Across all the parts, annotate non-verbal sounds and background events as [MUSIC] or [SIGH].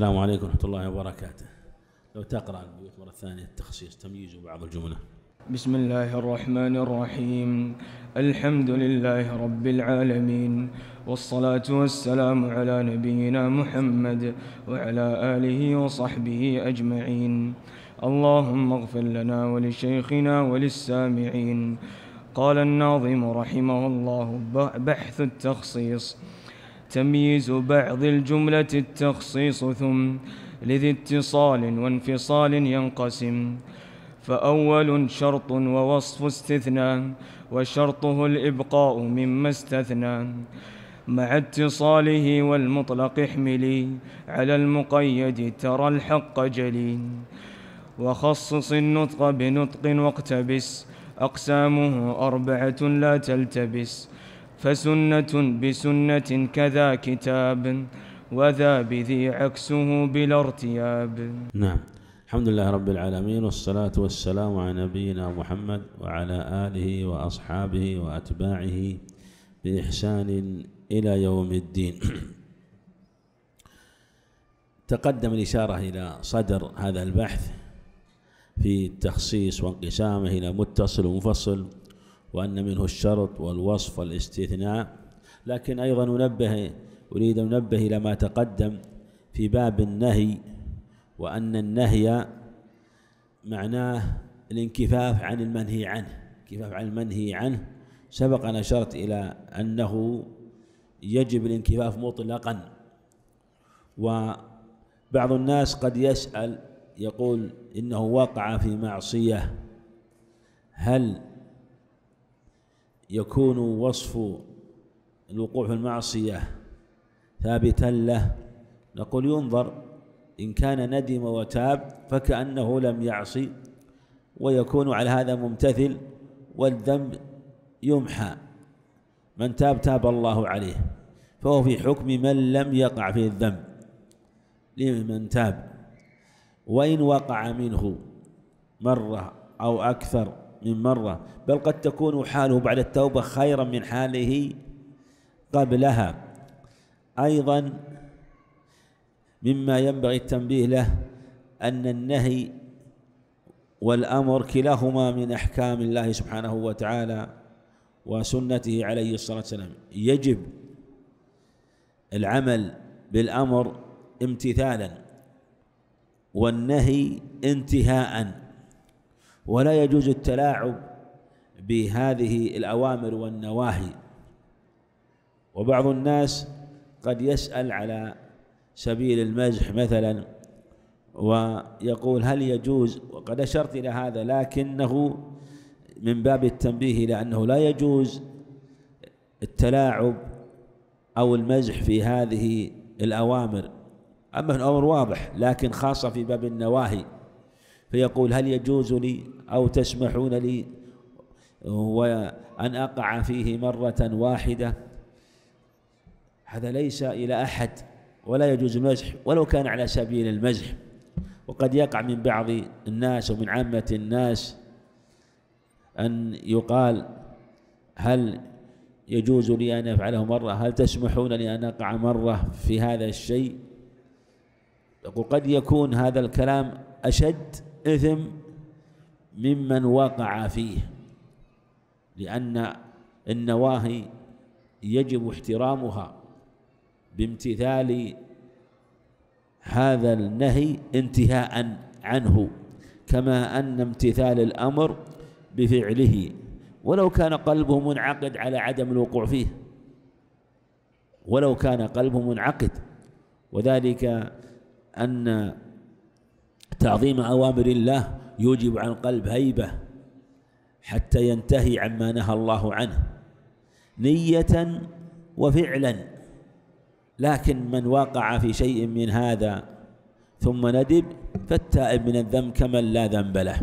السلام عليكم ورحمة الله وبركاته لو تقرأ البيوت مرة ثانية التخصيص تمييز بعض الجملة بسم الله الرحمن الرحيم الحمد لله رب العالمين والصلاة والسلام على نبينا محمد وعلى آله وصحبه أجمعين اللهم اغفر لنا ولشيخنا وللسامعين قال الناظم رحمه الله بحث التخصيص تمييز بعض الجملة التخصيص ثم لذي اتصال وانفصال ينقسم فأول شرط ووصف استثناء وشرطه الإبقاء مما استثنى مع اتصاله والمطلق احملي على المقيد ترى الحق جلي وخصص النطق بنطق واقتبس أقسامه أربعة لا تلتبس فسنة بسنة كذا كتاب وذا بذي عكسه بلا ارتياب نعم الحمد لله رب العالمين والصلاة والسلام على نبينا محمد وعلى آله وأصحابه وأتباعه بإحسان إلى يوم الدين تقدم الإشارة إلى صدر هذا البحث في التخصيص وانقسامه إلى متصل ومفصل وأن منه الشرط والوصف والاستثناء لكن أيضا ننبه أريد أن ننبه إلى ما تقدم في باب النهي وأن النهي معناه الانكفاف عن المنهي عنه انكفاف عن المنهي عنه سبق أن أشرت إلى أنه يجب الانكفاف مطلقا وبعض الناس قد يسأل يقول إنه وقع في معصية هل يكون وصف الوقوع في المعصية ثابتا له نقول ينظر إن كان ندم وتاب فكأنه لم يعصي ويكون على هذا ممتثل والذنب يمحى من تاب تاب الله عليه فهو في حكم من لم يقع فيه الذنب لمن تاب وإن وقع منه مرة أو أكثر من مرة بل قد تكون حاله بعد التوبة خيرا من حاله قبلها أيضا مما ينبغي التنبيه له أن النهي والأمر كلاهما من أحكام الله سبحانه وتعالى وسنته عليه الصلاة والسلام يجب العمل بالأمر امتثالا والنهي انتهاءً ولا يجوز التلاعب بهذه الأوامر والنواهي وبعض الناس قد يسأل على سبيل المزح مثلا ويقول هل يجوز وقد أشرت إلى هذا لكنه من باب التنبيه إلى أنه لا يجوز التلاعب أو المزح في هذه الأوامر أما الأمر واضح لكن خاصة في باب النواهي فيقول هل يجوز لي أو تسمحون لي وأن أقع فيه مرة واحدة هذا ليس إلى أحد ولا يجوز المزح ولو كان على سبيل المزح وقد يقع من بعض الناس ومن عامة الناس أن يقال هل يجوز لي أن أفعله مرة هل تسمحون لي أن أقع مرة في هذا الشيء وقد يكون هذا الكلام أشد إثم ممن وقع فيه لأن النواهي يجب احترامها بامتثال هذا النهي انتهاء عنه كما أن امتثال الأمر بفعله ولو كان قلبه منعقد على عدم الوقوع فيه ولو كان قلبه منعقد وذلك أن تعظيم أوامر الله يوجب عن القلب هيبة حتى ينتهي عما نهى الله عنه نية وفعلا لكن من وقع في شيء من هذا ثم ندب فالتائب من الذنب كمن لا ذنب له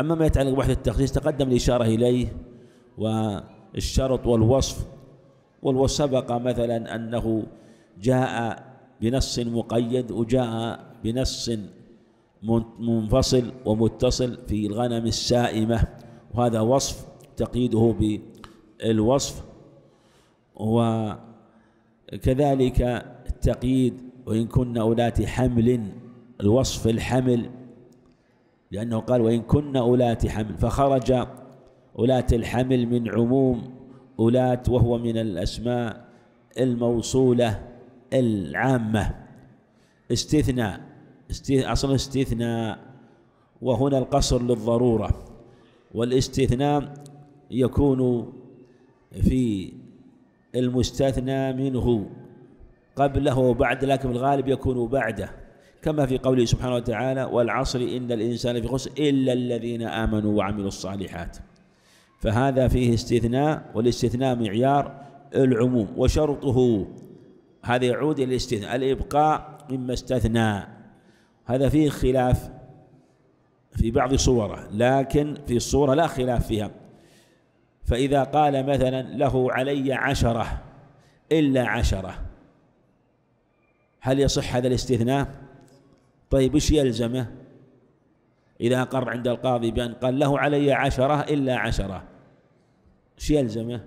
أما ما يتعلق بوحدة التخصيص تقدم الإشارة إليه والشرط والوصف والوصف سبق مثلا أنه جاء بنص مقيد وجاء بنص منفصل ومتصل في الغنم السائمة وهذا وصف تقييده بالوصف وكذلك التقييد وإن كن أولات حمل الوصف الحمل لأنه قال وإن كن أولات حمل فخرج أولات الحمل من عموم أولات وهو من الأسماء الموصولة العامة استثناء أصل استثناء وهنا القصر للضرورة والاستثناء يكون في المستثنى منه قبله وبعد لكن الغالب يكون بعده كما في قوله سبحانه وتعالى والعصر إن الإنسان في خسر إلا الذين آمنوا وعملوا الصالحات فهذا فيه استثناء والاستثناء معيار العموم وشرطه هذا يعود إلى الاستثناء الإبقاء مما استثنى هذا فيه خلاف في بعض صوره لكن في الصورة لا خلاف فيها فإذا قال مثلا له علي عشرة إلا عشرة هل يصح هذا الاستثناء؟ طيب ايش يلزمه؟ إذا أقر عند القاضي بأن قال له علي عشرة إلا عشرة ايش يلزمه؟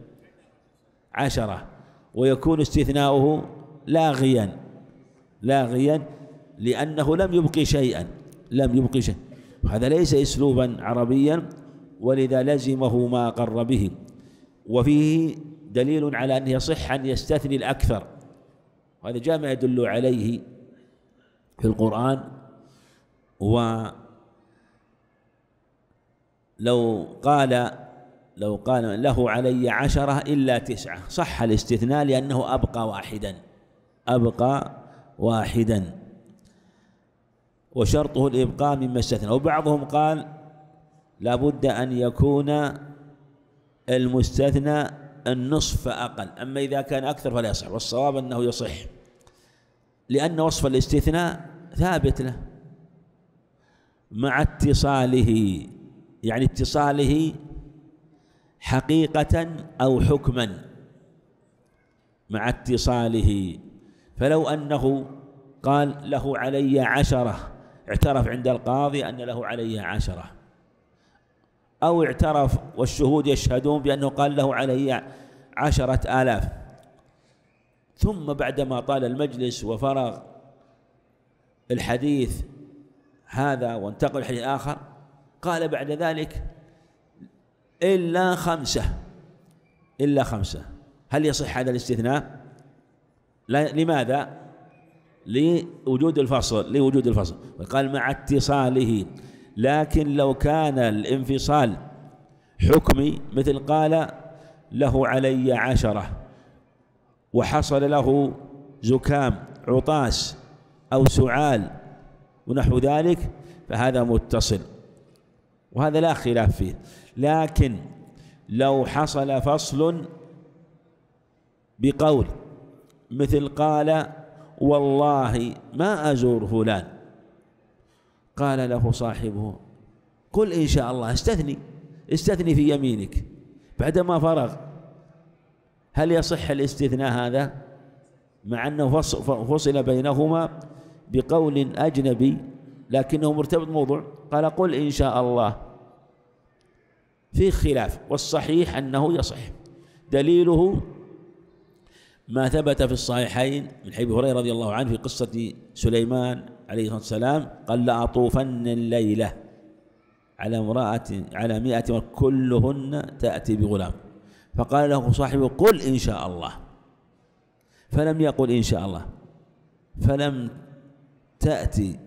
عشرة ويكون استثناؤه لاغيا لاغيا لأنه لم يبقي شيئا لم يبقي شيئا هذا ليس أسلوبا عربيا ولذا لزمه ما قر به وفيه دليل على ان يصح أن يستثني الأكثر هذا جاء ما يدل عليه في القرآن و لو قال لو قال له علي عشرة إلا تسعة صح الاستثناء لأنه أبقى واحدا أبقى واحدا وشرطه الإبقاء مما استثنى وبعضهم قال لابد أن يكون المستثنى النصف فأقل أما إذا كان أكثر فلا يصح والصواب أنه يصح لأن وصف الاستثناء ثابت له مع اتصاله يعني اتصاله حقيقة أو حكما مع اتصاله فلو أنه قال له علي عشرة اعترف عند القاضي أن له عليها عشرة أو اعترف والشهود يشهدون بأنه قال له علي عشرة آلاف ثم بعدما طال المجلس وفرغ الحديث هذا وانتقل الحديث آخر قال بعد ذلك إلا خمسة إلا خمسة هل يصح هذا الاستثناء؟ لماذا؟ لوجود الفصل لوجود الفصل قال مع اتصاله لكن لو كان الانفصال حكمي مثل قال له علي عشرة وحصل له زكام عطاس أو سعال ونحو ذلك فهذا متصل وهذا لا خلاف فيه لكن لو حصل فصل بقول مثل قال والله ما أزور فلان قال له صاحبه قل إن شاء الله استثني استثني في يمينك بعدما فرغ هل يصح الاستثناء هذا مع أنه فصل بينهما بقول أجنبي لكنه مرتبط موضوع قال قل إن شاء الله في خلاف والصحيح أنه يصح دليله ما ثبت في الصحيحين من حبيب هريرة رضي الله عنه في قصة سليمان عليه الصلاة والسلام قال لأطوفن الليلة على امرأة على مائة كلهن تأتي بغلام فقال له صاحبه قل إن شاء الله فلم يقل إن شاء الله فلم تأتي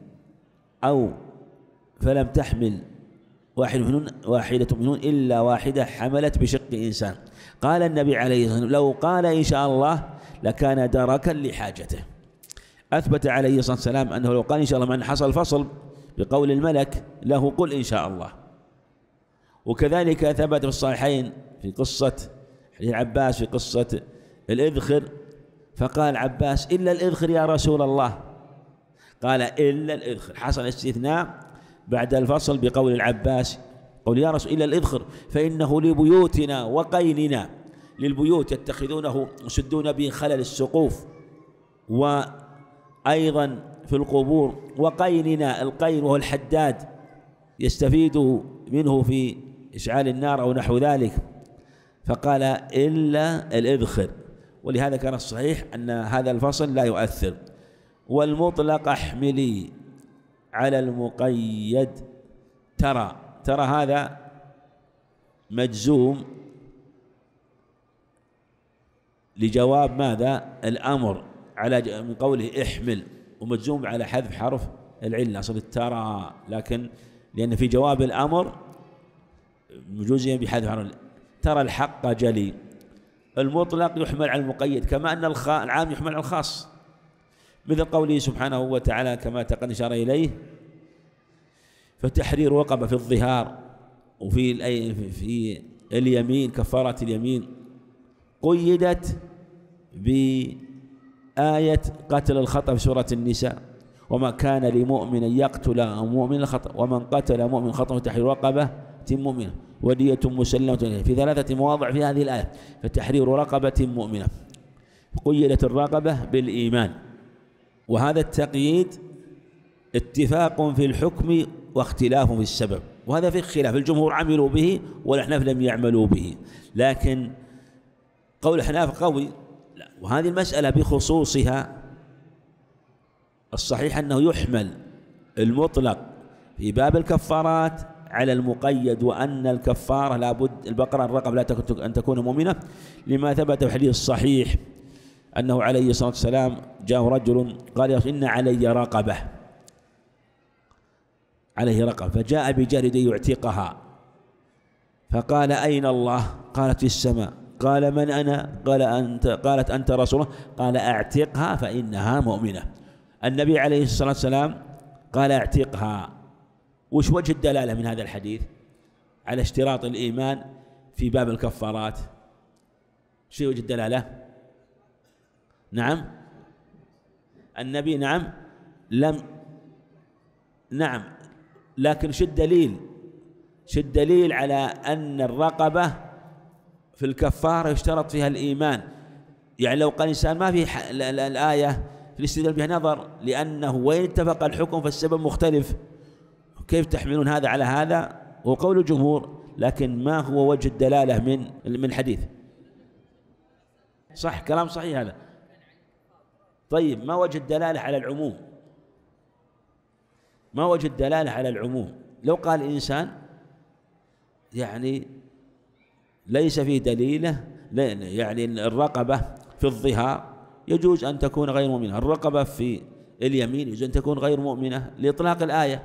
أو فلم تحمل واحد منهن واحدة منهن إلا واحدة حملت بشق إنسان قال النبي عليه الصلاة والسلام لو قال إن شاء الله لكان دركا لحاجته أثبت عليه الصلاة والسلام أنه لو قال إن شاء الله من حصل فصل بقول الملك له قل إن شاء الله وكذلك ثبت في الصحيحين في قصة حديث عباس في قصة الإذخر فقال عباس إلا الإذخر يا رسول الله قال إلا الإذخر حصل استثناء بعد الفصل بقول العباس قل يا رسول إلا الإذخر فإنه لبيوتنا وقيننا للبيوت يتخذونه يسدون به خلل السقوف وأيضا في القبور وقيننا القين وهو الحداد يستفيد منه في إشعال النار أو نحو ذلك فقال إلا الإذخر ولهذا كان الصحيح أن هذا الفصل لا يؤثر والمطلق احملي على المقيد ترى ترى هذا مجزوم لجواب ماذا الأمر على من قوله احمل ومجزوم على حذف حرف العلة صف ترى لكن لأن في جواب الأمر مجوزيا يعني بحذف حرف ترى الحق جلي المطلق يحمل على المقيد كما أن العام يحمل على الخاص مثل قوله سبحانه وتعالى كما تقدم إشارة إليه فتحرير رقبة في الظهار وفي في اليمين كفارة اليمين قيدت بآية قتل الخطأ في سورة النساء وما كان لمؤمن أن يقتل مؤمن خطأ ومن قتل مؤمن خطأ تحرير رقبة مؤمنة ودية مسلمة في ثلاثة مواضع في هذه الآية فتحرير رقبة مؤمنة قيدت الرقبة بالإيمان وهذا التقييد اتفاق في الحكم واختلاف في السبب وهذا في خلاف الجمهور عملوا به والأحناف لم يعملوا به لكن قول الأحناف قوي لا وهذه المسألة بخصوصها الصحيح أنه يحمل المطلق في باب الكفارات على المقيد وأن الكفارة لابد البقرة الرقب لا أن تكون مؤمنة لما ثبت في الحديث الصحيح أنه عليه الصلاة والسلام جاء رجل قال إن علي رقبة عليه رقم فجاء بجاردي يعتقها فقال أين الله قالت في السماء قال من أنا قال أنت قالت أنت رسول الله قال أعتقها فإنها مؤمنة النبي عليه الصلاة والسلام قال اعتقها وش وجه الدلالة من هذا الحديث على اشتراط الإيمان في باب الكفارات شو وجه الدلالة نعم النبي نعم لم نعم لكن شو الدليل شو الدليل على أن الرقبة في الكفارة يشترط فيها الإيمان يعني لو قال الإنسان ما في الآية في الاستدلال بها نظر لأنه وإن اتفق الحكم فالسبب مختلف كيف تحملون هذا على هذا هو قول الجمهور لكن ما هو وجه الدلالة من من الحديث صح كلام صحيح هذا طيب ما وجه الدلالة على العموم ما وجه الدلالة على العموم لو قال إنسان يعني ليس في دليله يعني الرقبة في الظهار يجوز أن تكون غير مؤمنة الرقبة في اليمين يجوز أن تكون غير مؤمنة لإطلاق الآية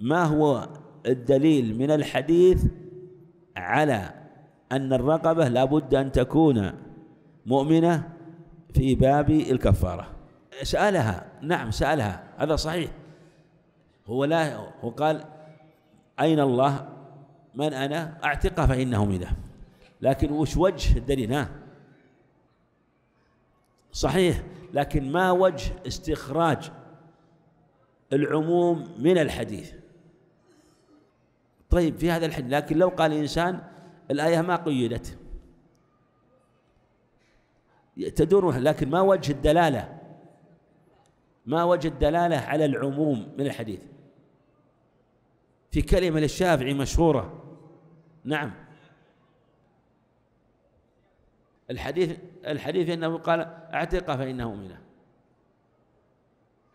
ما هو الدليل من الحديث على أن الرقبة لابد أن تكون مؤمنة في باب الكفارة سألها نعم سألها هذا صحيح هو لا هو قال أين الله من أنا أعتقه فإنه منه لكن وش وجه الدليل ها صحيح لكن ما وجه استخراج العموم من الحديث طيب في هذا الحديث لكن لو قال إنسان الآية ما قيدت تدور لكن ما وجه الدلالة ما وجه الدلالة على العموم من الحديث في كلمة للشافعي مشهورة نعم الحديث الحديث انه قال اعتقها فانها مؤمنه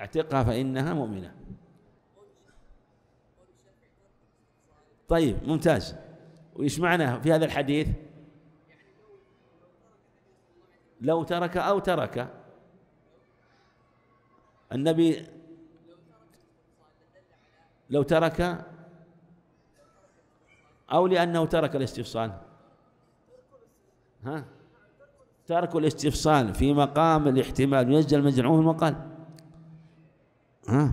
اعتقها فانها مؤمنه طيب ممتاز وإيش معنى في هذا الحديث لو ترك أو ترك النبي لو ترك أو لأنه ترك الاستفصال ها ترك الاستفصال في مقام الاحتمال ينزل مجموع المقال ها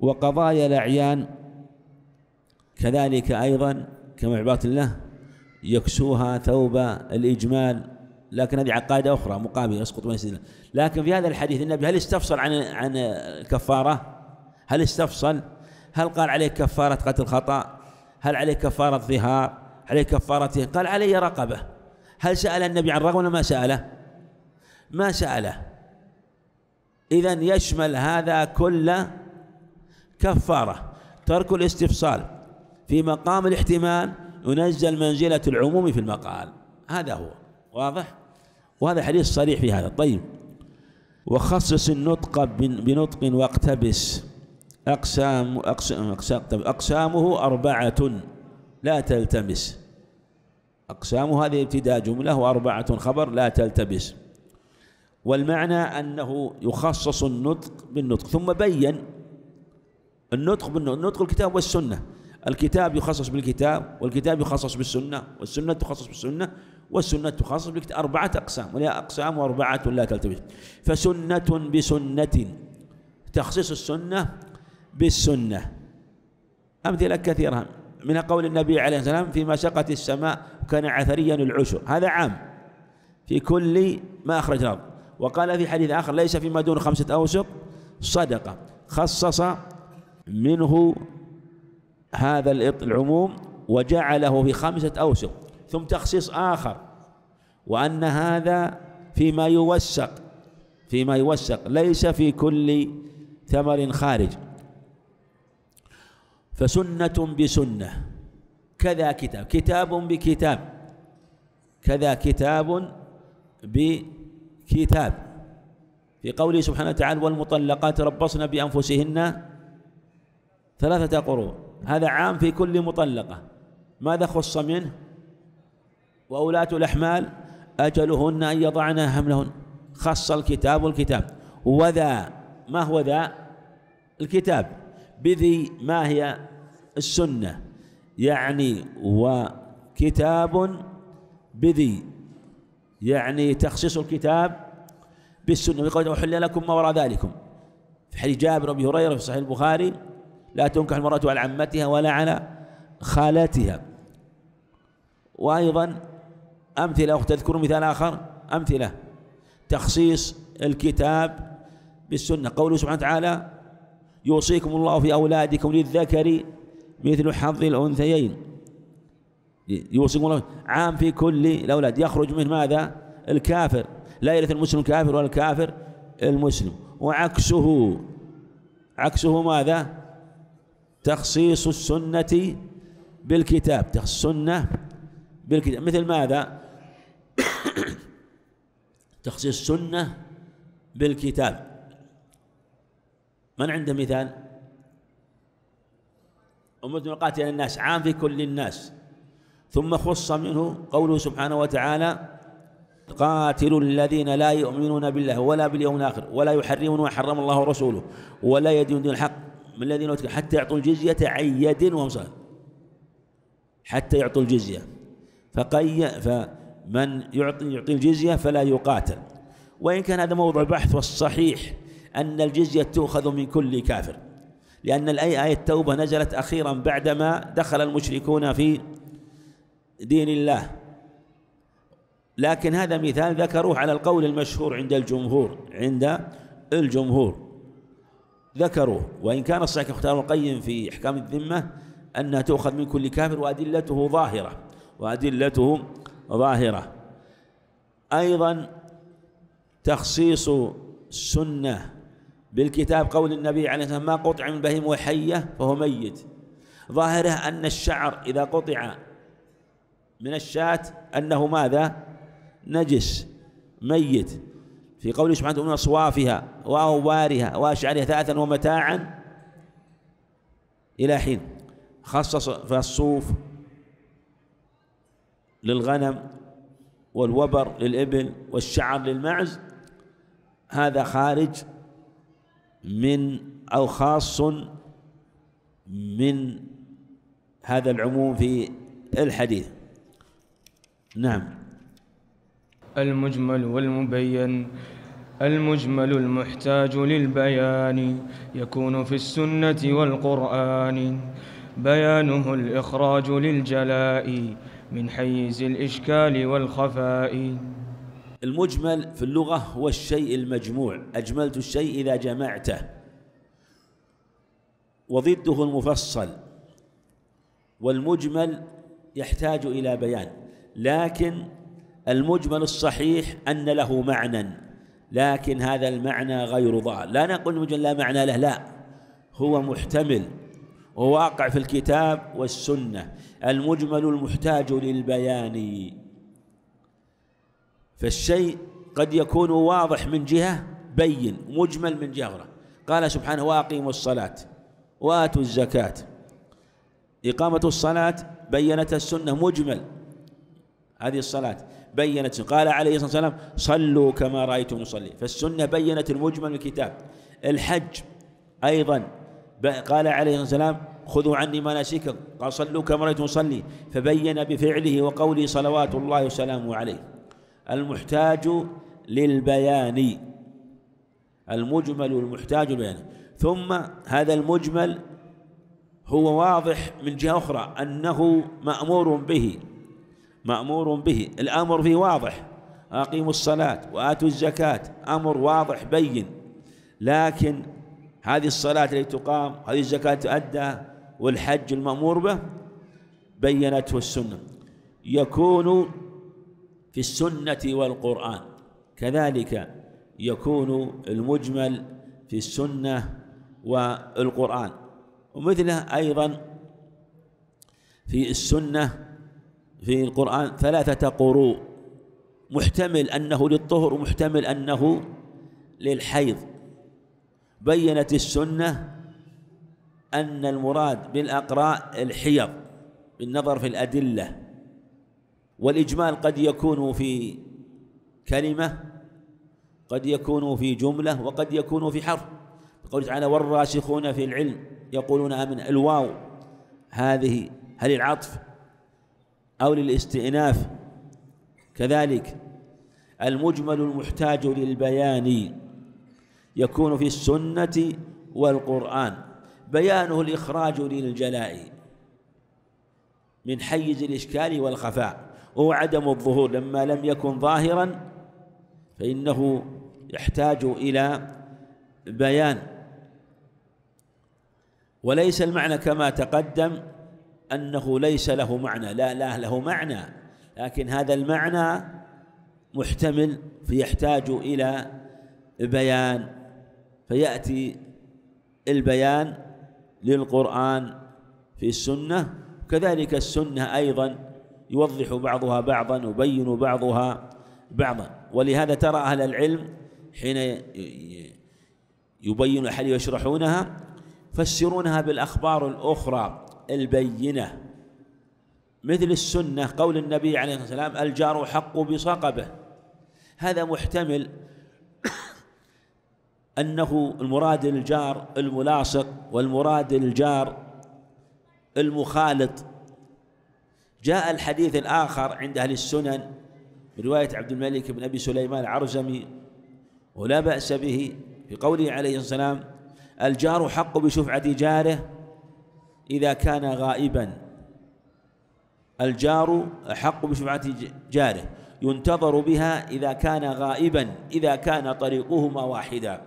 وقضايا الأعيان كذلك أيضا كما عباد الله يكسوها ثوب الإجمال لكن هذه عقائد أخرى مقابلة يسقط من سيدنا لكن في هذا الحديث النبي هل استفصل عن عن الكفارة؟ هل استفصل؟ هل قال عليه كفارة قتل خطأ؟ هل عليه كفارة ظهار عليه كفارة قال علي رقبة هل سأل النبي عن رقبة ولا ما سأله ما سأله إذا يشمل هذا كل كفارة ترك الاستفصال في مقام الاحتمال ينزل منزلة العموم في المقال هذا هو واضح وهذا حديث صريح في هذا طيب وخصص النطق بنطق واقتبس أقسام أقسام أقسام طيب، أقسامه أربعة لا تلتمس أقسام هذه ابتداء جملة وأربعة خبر لا تلتبس والمعنى أنه يخصص النطق بالنطق ثم بين النطق بالنطق نطق الكتاب والسنة الكتاب يخصص بالكتاب والكتاب يخصص بالسنة والسنة تخصص بالسنة والسنة تخصص بالكتاب أربعة أقسام ولا أقسام وأربعة لا تلتبس فسنة بسنة تخصيص السنة بالسنة أمثلة كثيرة منها قول النبي عليه الصلاة والسلام فيما شقت السماء كان عثريا العشر هذا عام في كل ما أخرج الأرض وقال في حديث آخر ليس فيما دون خمسة أوسق صدقة خصص منه هذا العموم وجعله في خمسة أوسق ثم تخصيص آخر وأن هذا فيما يوسق فيما يوسق ليس في كل ثمر خارج فسنة بسنة كذا كتاب كتاب بكتاب كذا كتاب بكتاب في قوله سبحانه وتعالى والمطلقات ربصن بأنفسهن ثلاثة قروء هذا عام في كل مطلقة ماذا خص منه وأولاة الأحمال أجلهن أن يضعن حملهن خص الكتاب الكتاب وذا ما هو ذا الكتاب بذي ما هي السنة يعني وكتاب بذي يعني تخصيص الكتاب بالسنة ويقول أحل لكم ما وراء ذلكم في حديث جابر أبي هريرة في صحيح البخاري لا تنكح المرأة على عمتها ولا على خالتها وأيضا أمثلة تذكرون مثال آخر أمثلة تخصيص الكتاب بالسنة قوله سبحانه وتعالى يوصيكم الله في أولادكم للذكر مثل حظ الأنثيين يوصيكم الله عام في كل الأولاد يخرج من ماذا الكافر لا يرث المسلم الكافر ولا الكافر المسلم وعكسه عكسه ماذا تخصيص السنة بالكتاب تخصيص السنة بالكتاب مثل ماذا [COUGHS] تخصيص السنة بالكتاب من عنده مثال أمرت مقاتل الناس عام في كل الناس ثم خص منه قوله سبحانه وتعالى قاتلوا الذين لا يؤمنون بالله ولا باليوم الآخر ولا يحرمون ما حرم الله ورسوله ولا يدينون دين الحق من الذين حتى يعطوا الجزية عن يد وهم صغار حتى يعطوا الجزية فقي فمن يعطي يعطي الجزية فلا يقاتل وإن كان هذا موضوع البحث والصحيح أن الجزية تؤخذ من كل كافر لأن الآية آية التوبة نزلت أخيرا بعدما دخل المشركون في دين الله لكن هذا مثال ذكروه على القول المشهور عند الجمهور عند الجمهور ذكروه وإن كان الصحيح اختار القيم في إحكام الذمة أنها تؤخذ من كل كافر وأدلته ظاهرة وأدلته ظاهرة أيضا تخصيص السنة بالكتاب قول النبي عليه الصلاة والسلام ما قطع من بهيم وحية فهو ميت ظاهره أن الشعر إذا قطع من الشاة أنه ماذا نجس ميت في قوله سبحانه من أصوافها وأوبارها وأشعارها ثلاثا ومتاعا إلى حين خصص فالصوف للغنم والوبر للإبل والشعر للمعز هذا خارج من أو خاص من هذا العموم في الحديث نعم المجمل والمبين المجمل المحتاج للبيان يكون في السنة والقرآن بيانه الإخراج للجلاء من حيز الإشكال والخفاء المجمل في اللغة هو الشيء المجموع أجملت الشيء إذا جمعته وضده المفصل والمجمل يحتاج إلى بيان لكن المجمل الصحيح أن له معنى لكن هذا المعنى غير ظاهر لا نقول مجمل لا معنى له لا هو محتمل وواقع في الكتاب والسنة المجمل المحتاج للبيان فالشيء قد يكون واضح من جهة بين مجمل من جهة أخرى قال سبحانه وأقيموا الصلاة وآتوا الزكاة إقامة الصلاة بينت السنة مجمل هذه الصلاة بينت قال عليه الصلاة والسلام صلوا كما رأيتم نصلي فالسنة بينت المجمل من الكتاب الحج أيضا قال عليه الصلاة والسلام خذوا عني مناسككم قال صلوا كما رأيتم نصلي فبين بفعله وقوله صلوات الله وسلامه عليه المحتاج للبيان المجمل والمحتاج للبيان ثم هذا المجمل هو واضح من جهة أخرى أنه مأمور به مأمور به الأمر فيه واضح أقيموا الصلاة وآتوا الزكاة أمر واضح بين لكن هذه الصلاة التي تقام هذه الزكاة تؤدى والحج المأمور به بينته السنة يكون في السنة والقرآن كذلك يكون المجمل في السنة والقرآن ومثله أيضا في السنة في القرآن ثلاثة قروء محتمل أنه للطهر ومحتمل أنه للحيض بينت السنة أن المراد بالأقراء الحيض بالنظر في الأدلة والإجمال قد يكون في كلمة قد يكون في جملة وقد يكون في حرف قوله تعالى والراسخون في العلم يقولون آمن الواو هذه هل العطف أو للاستئناف كذلك المجمل المحتاج للبيان يكون في السنة والقرآن بيانه الإخراج للجلاء من حيز الإشكال والخفاء وعدم الظهور لما لم يكن ظاهرا فإنه يحتاج إلى بيان وليس المعنى كما تقدم أنه ليس له معنى لا لا له معنى لكن هذا المعنى محتمل فيحتاج إلى بيان فيأتي البيان للقرآن في السنة كذلك السنة أيضا يوضح بعضها بعضا يبين بعضها بعضا ولهذا ترى أهل العلم حين يبين الحديث ويشرحونها يفسرونها بالأخبار الأخرى البينة مثل السنة قول النبي عليه الصلاة والسلام الجار حق بصقبه هذا محتمل [COUGHS] أنه المراد الجار الملاصق والمراد الجار المخالط جاء الحديث الآخر عند أهل السنن من رواية عبد الملك بن أبي سليمان العرزمي ولا بأس به في قوله عليه السلام الجار حق بشفعة جاره إذا كان غائبا الجار أحق بشفعة جاره ينتظر بها إذا كان غائبا إذا كان طريقهما واحدا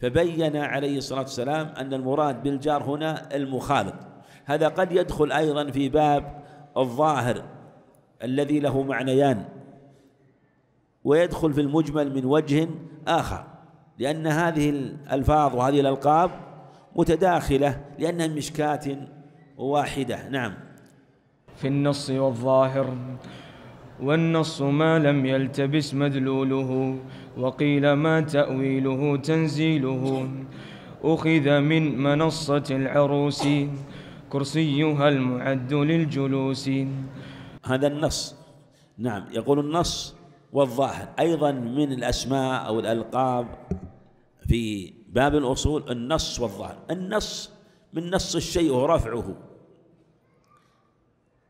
فبين عليه الصلاة والسلام أن المراد بالجار هنا المخالط هذا قد يدخل أيضا في باب الظاهر الذي له معنيان ويدخل في المجمل من وجه آخر لأن هذه الألفاظ وهذه الألقاب متداخلة لأنها مشكات واحدة نعم في النص والظاهر والنص ما لم يلتبس مدلوله وقيل ما تأويله تنزيله أخذ من منصة العروس كرسيها المعد للجلوس هذا النص نعم يقول النص والظاهر أيضا من الأسماء أو الألقاب في باب الأصول النص والظاهر النص من نص الشيء ورفعه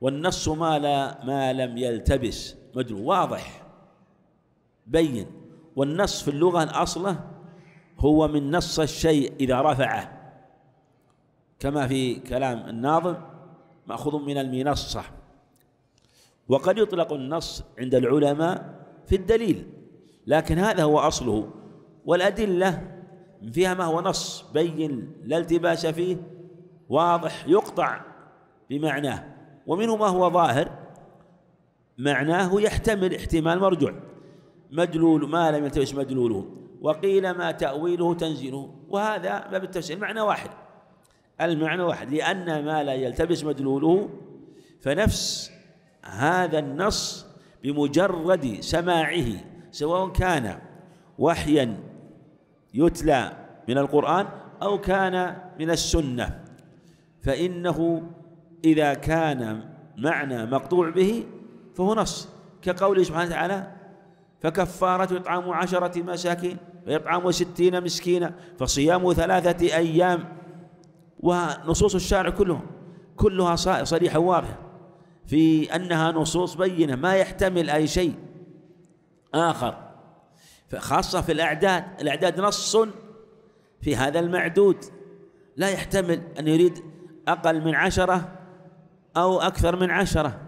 والنص ما لا ما لم يلتبس مدلو واضح بين والنص في اللغة الأصلة هو من نص الشيء إذا رفعه كما في كلام الناظم مأخوذ من المنصة وقد يطلق النص عند العلماء في الدليل لكن هذا هو أصله والأدلة فيها ما هو نص بين لا التباس فيه واضح يقطع بمعناه ومنه ما هو ظاهر معناه يحتمل احتمال مرجع مدلول ما لم يلتبس مدلوله وقيل ما تأويله تنزيله وهذا باب التفسير معنى واحد المعنى واحد لأن ما لا يلتبس مدلوله فنفس هذا النص بمجرد سماعه سواء كان وحيا يتلى من القرآن أو كان من السنة فإنه إذا كان معنى مقطوع به فهو نص كقوله سبحانه وتعالى فكفارة إطعام عشرة مساكين وإطعام ستين مسكينا فصيام ثلاثة أيام ونصوص الشارع كله كلها صريحة وواضحة في أنها نصوص بينة ما يحتمل أي شيء آخر خاصة في الأعداد الأعداد نص في هذا المعدود لا يحتمل أن يريد أقل من عشرة أو أكثر من عشرة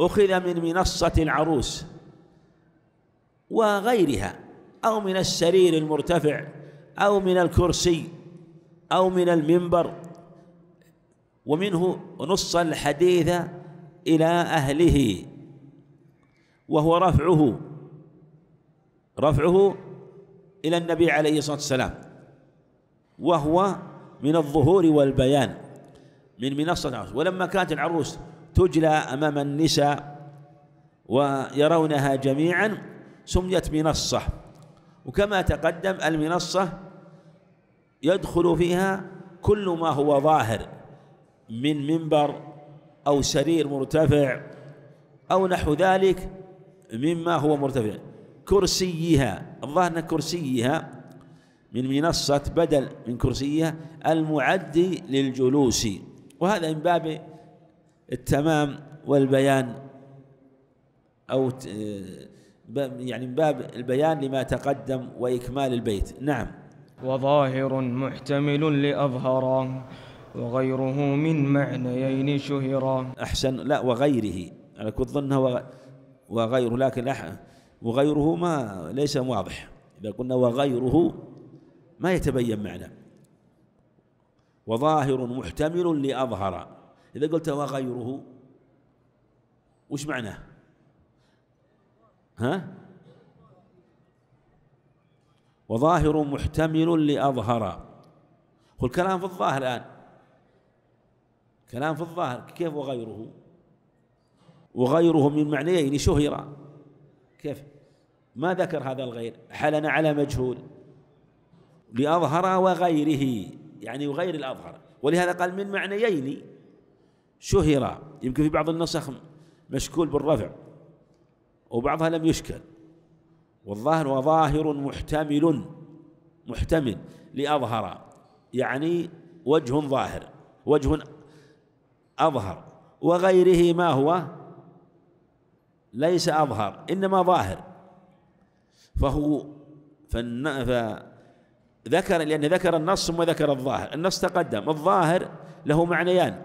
أخذ من منصة العروس وغيرها أو من السرير المرتفع أو من الكرسي أو من المنبر ومنه نص الحديث إلى أهله وهو رفعه رفعه إلى النبي عليه الصلاة والسلام وهو من الظهور والبيان من منصة العروس ولما كانت العروس تجلى أمام النساء ويرونها جميعا سميت منصة وكما تقدم المنصة يدخل فيها كل ما هو ظاهر من منبر أو سرير مرتفع أو نحو ذلك مما هو مرتفع كرسيها الظاهر كرسيها من منصة بدل من كرسيها المعدي للجلوس وهذا من باب التمام والبيان أو يعني من باب البيان لما تقدم وإكمال البيت نعم وظاهر محتمل لأظهرا وغيره من معنيين شهرا أحسن لا وغيره أنا كنت ظنها وغيره لكن وغيره ما ليس واضح إذا قلنا وغيره ما يتبين معنى وظاهر محتمل لأظهر إذا قلت وغيره وش معناه ها وظاهر محتمل لأظهر هو الكلام في الظاهر الآن كلام في الظاهر كيف وغيره وغيره من معنيين شهر كيف ما ذكر هذا الغير حلنا على مجهول لأظهر وغيره يعني وغير الأظهر ولهذا قال من معنيين شهر يمكن في بعض النسخ مشكول بالرفع وبعضها لم يشكل والظاهر وظاهر محتمل محتمل لأظهر يعني وجه ظاهر وجه أظهر وغيره ما هو ليس أظهر إنما ظاهر فهو فن فذكر لأن ذكر النص ثم ذكر الظاهر النص تقدم الظاهر له معنيان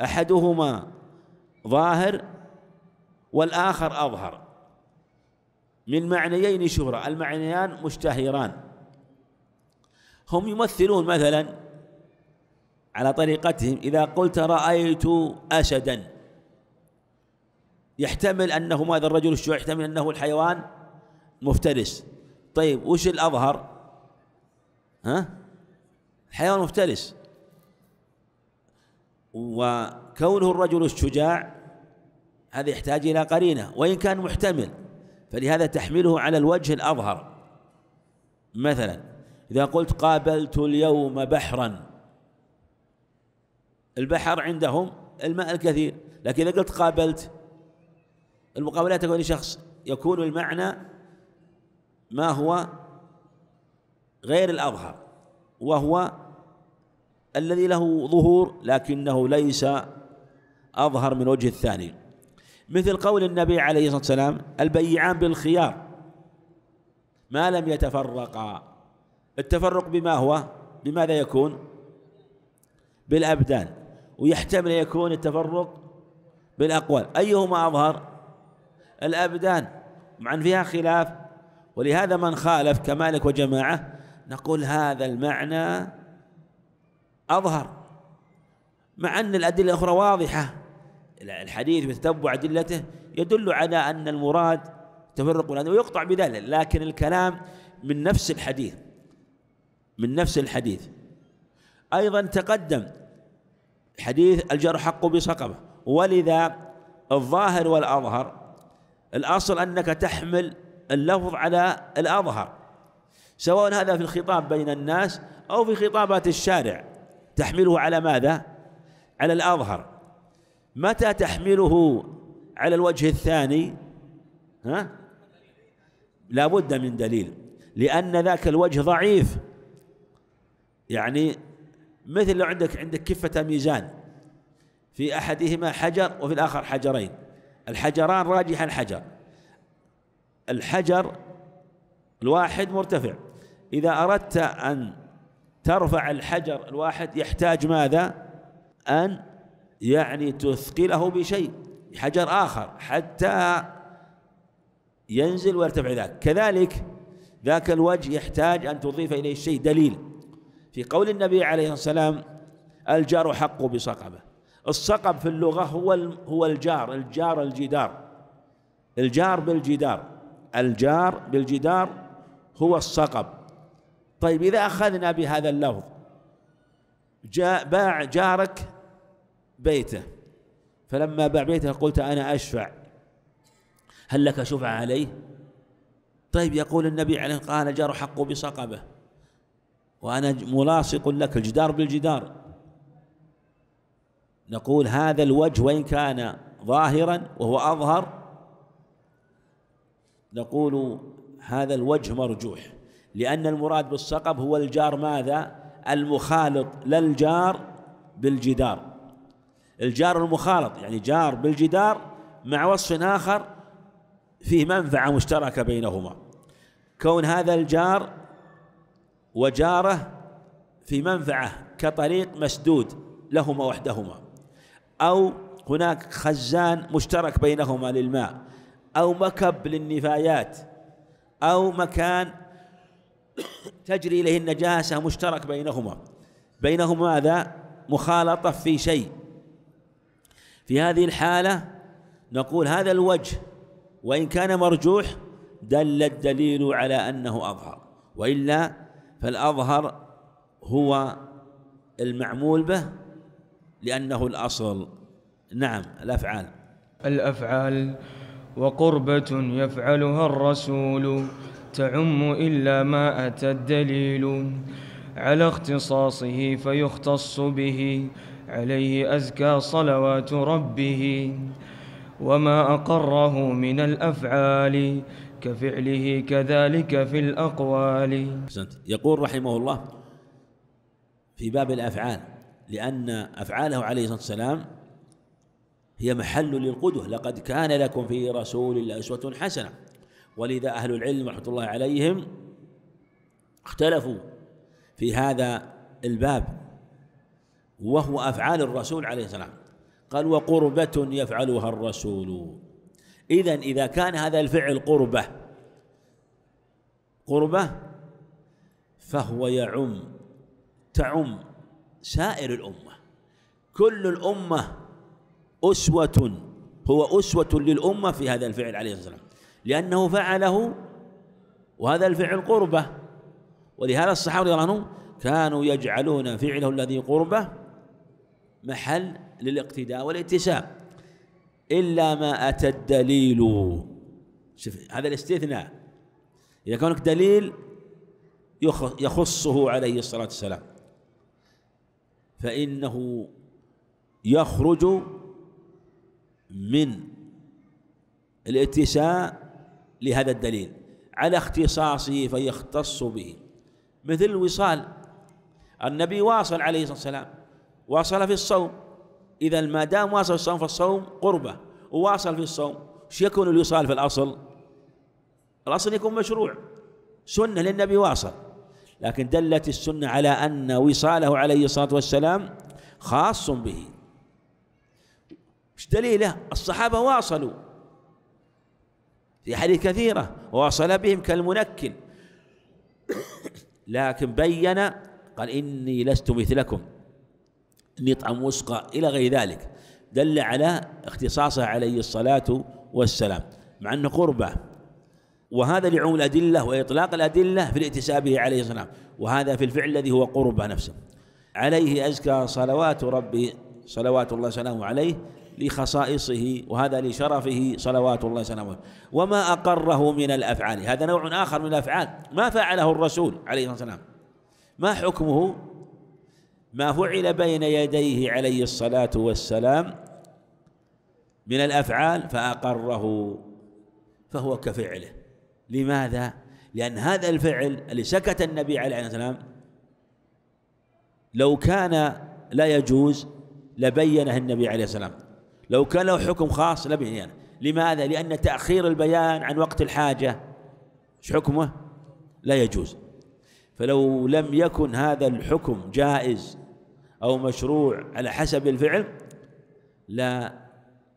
أحدهما ظاهر والآخر أظهر من معنيين شهرة المعنيان مشتهران هم يمثلون مثلا على طريقتهم إذا قلت رأيت أسدا يحتمل أنه ماذا الرجل الشيوعي يحتمل أنه الحيوان مفترس طيب وش الأظهر ها حيوان مفترس وكونه الرجل الشجاع هذا يحتاج إلى قرينة وإن كان محتمل فلهذا تحمله على الوجه الأظهر مثلا إذا قلت قابلت اليوم بحرا البحر عندهم الماء الكثير لكن إذا قلت قابلت المقابلة تكون لشخص يكون المعنى ما هو غير الأظهر وهو الذي له ظهور لكنه ليس أظهر من وجه الثاني مثل قول النبي عليه الصلاة والسلام البيعان بالخيار ما لم يتفرقا التفرق بما هو بماذا يكون بالأبدان ويحتمل يكون التفرق بالأقوال أيهما أظهر الأبدان مع أن فيها خلاف ولهذا من خالف كمالك وجماعة نقول هذا المعنى أظهر مع أن الأدلة الأخرى واضحة الحديث وتتبع أدلته يدل على أن المراد تفرق هذا ويقطع بذلك لكن الكلام من نفس الحديث من نفس الحديث أيضا تقدم حديث الجرح حق بصقبة ولذا الظاهر والأظهر الأصل أنك تحمل اللفظ على الأظهر سواء هذا في الخطاب بين الناس أو في خطابات الشارع تحمله على ماذا؟ على الأظهر متى تحمله على الوجه الثاني ها لا بد من دليل لأن ذاك الوجه ضعيف يعني مثل لو عندك عندك كفة ميزان في أحدهما حجر وفي الآخر حجرين الحجران راجح الحجر الحجر الواحد مرتفع إذا أردت أن ترفع الحجر الواحد يحتاج ماذا أن يعني تثقله بشيء بحجر آخر حتى ينزل ويرتفع ذاك كذلك ذاك الوجه يحتاج أن تضيف إليه شيء دليل في قول النبي عليه السلام الجار حق بصقبة الصقب في اللغة هو هو الجار الجار الجدار الجار بالجدار الجار بالجدار هو الصقب طيب إذا أخذنا بهذا اللفظ جاء باع جارك بيته فلما باع بيته قلت أنا أشفع هل لك شفعة عليه طيب يقول النبي عليه قال جار حق بصقبة وأنا ملاصق لك الجدار بالجدار نقول هذا الوجه وإن كان ظاهرا وهو أظهر نقول هذا الوجه مرجوح لأن المراد بالصقب هو الجار ماذا المخالط لا الجار بالجدار الجار المخالط يعني جار بالجدار مع وصف آخر فيه منفعة مشتركة بينهما كون هذا الجار وجاره في منفعة كطريق مسدود لهما وحدهما أو هناك خزان مشترك بينهما للماء أو مكب للنفايات أو مكان تجري إليه النجاسة مشترك بينهما بينهما ماذا مخالطة في شيء في هذه الحالة نقول هذا الوجه وإن كان مرجوح دل الدليل على أنه أظهر وإلا فالأظهر هو المعمول به لأنه الأصل نعم الأفعال الأفعال وقربة يفعلها الرسول تعم إلا ما أتى الدليل على اختصاصه فيختص به عليه أزكى صلوات ربه وما أقره من الأفعال كفعله كذلك في الأقوال يقول رحمه الله في باب الأفعال لأن أفعاله عليه الصلاة والسلام هي محل للقدوة لقد كان لكم في رسول الله أسوة حسنة ولذا أهل العلم رحمة الله عليهم اختلفوا في هذا الباب وهو أفعال الرسول عليه السلام قال وقربة يفعلها الرسول إذا إذا كان هذا الفعل قربة قربة فهو يعم تعم سائر الأمة كل الأمة أسوة هو أسوة للأمة في هذا الفعل عليه الصلاة والسلام لأنه فعله وهذا الفعل قربة ولهذا الصحابة رضي الله عنهم كانوا يجعلون فعله الذي قربه محل للاقتداء والاتساع إلا ما أتى الدليل شوف هذا الاستثناء إذا كونك دليل يخصه عليه الصلاة والسلام فإنه يخرج من الاتساء لهذا الدليل على اختصاصه فيختص به مثل الوصال النبي واصل عليه الصلاة والسلام واصل في الصوم إذا ما دام واصل في الصوم فالصوم قربة وواصل في الصوم شو يكون الوصال في الأصل؟ الأصل يكون مشروع سنة للنبي واصل لكن دلت السنة على أن وصاله عليه الصلاة والسلام خاص به ايش دليله؟ الصحابة واصلوا في حديث كثيرة واصل بهم كالمنكل لكن بين قال إني لست مثلكم نطعم وسقى إلى غير ذلك دل على اختصاصه عليه الصلاة والسلام مع أنه قربة وهذا لعموم الأدلة وإطلاق الأدلة في الاتسابه عليه الصلاة وهذا في الفعل الذي هو قربة نفسه عليه أزكى صلوات ربي صلوات الله سلام عليه لخصائصه وهذا لشرفه صلوات الله عليه وما أقره من الأفعال هذا نوع آخر من الأفعال ما فعله الرسول عليه الصلاة والسلام ما حكمه ما فعل بين يديه عليه الصلاة والسلام من الأفعال فأقره فهو كفعله لماذا؟ لأن هذا الفعل اللي سكت النبي عليه الصلاة والسلام لو كان لا يجوز لبينه النبي عليه السلام لو كان له حكم خاص لبينه لماذا؟ لأن تأخير البيان عن وقت الحاجة ايش حكمه؟ لا يجوز فلو لم يكن هذا الحكم جائز أو مشروع على حسب الفعل لا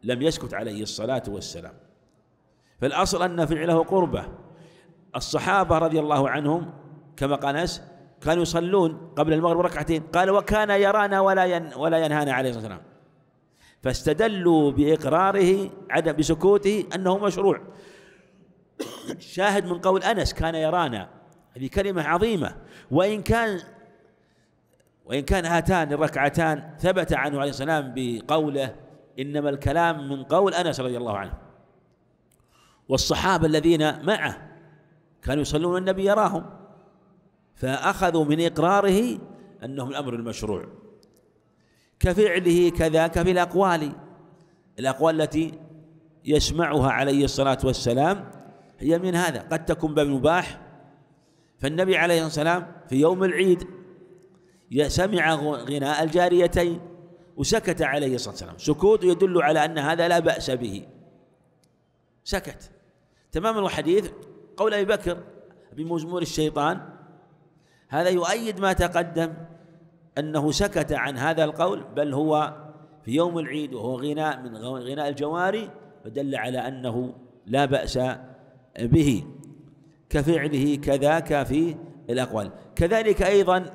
لم يسكت عليه الصلاة والسلام فالأصل أن فعله قربة الصحابة رضي الله عنهم كما قال أنس كانوا يصلون قبل المغرب ركعتين قال وكان يرانا ولا ين ولا ينهانا عليه الصلاة والسلام فاستدلوا بإقراره عدم بسكوته أنه مشروع شاهد من قول أنس كان يرانا هذه كلمة عظيمة وإن كان وإن كان هاتان الركعتان ثبت عنه عليه السلام بقوله إنما الكلام من قول أنس رضي الله عنه والصحابة الذين معه كانوا يصلون النبي يراهم فأخذوا من إقراره أنهم الأمر المشروع كفعله كذاك في الأقوال الأقوال التي يسمعها عليه الصلاة والسلام هي من هذا قد تكون بمباح فالنبي عليه السلام في يوم العيد سمع غناء الجاريتين وسكت عليه الصلاة والسلام سكوت يدل على أن هذا لا بأس به سكت تمام الحديث قول أبي بكر بمزمور الشيطان هذا يؤيد ما تقدم أنه سكت عن هذا القول بل هو في يوم العيد وهو غناء من غناء الجواري فدل على أنه لا بأس به كفعله كذاك في الأقوال كذلك أيضا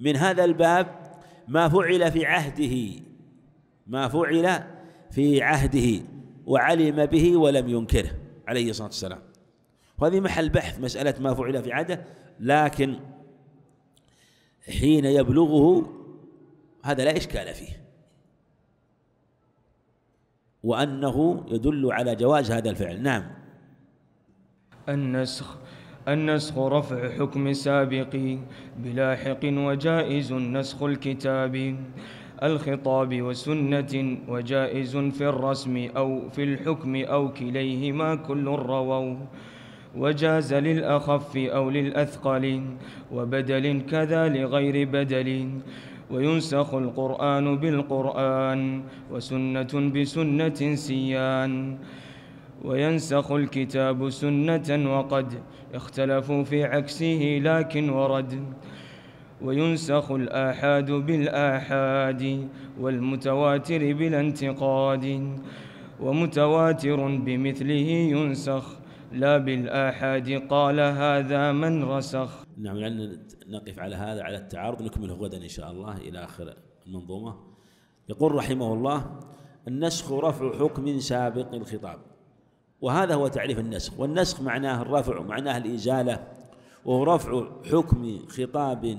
من هذا الباب ما فعل في عهده ما فعل في عهده وعلم به ولم ينكره عليه الصلاة والسلام وهذه محل بحث مسألة ما فعل في عهده لكن حين يبلغه هذا لا إشكال فيه وأنه يدل على جواز هذا الفعل نعم النسخ النسخ رفع حكم سابق بلاحق وجائز نسخ الكتاب الخطاب وسنة وجائز في الرسم أو في الحكم أو كليهما كل رووا وجاز للأخف أو للأثقل وبدل كذا لغير بدل وينسخ القرآن بالقرآن وسنة بسنة سيان وينسخ الكتاب سنة وقد اختلفوا في عكسه لكن ورد وينسخ الآحاد بالآحاد والمتواتر بالانتقاد ومتواتر بمثله ينسخ لا بالآحاد قال هذا من رسخ نعم لأن نقف على هذا على التعارض نكمله غدا إن شاء الله إلى آخر المنظومة يقول رحمه الله النسخ رفع حكم سابق الخطاب وهذا هو تعريف النسخ والنسخ معناه الرفع معناه الإزالة وهو رفع حكم خطاب